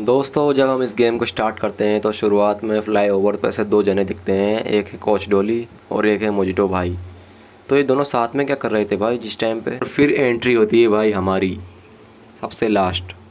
दोस्तों जब हम इस गेम को स्टार्ट करते हैं तो शुरुआत में फ्लाई ओवर पर ऐसे दो जने दिखते हैं एक है कोच डोली और एक है मोजिटो भाई तो ये दोनों साथ में क्या कर रहे थे भाई जिस टाइम पे और फिर एंट्री होती है भाई हमारी सबसे लास्ट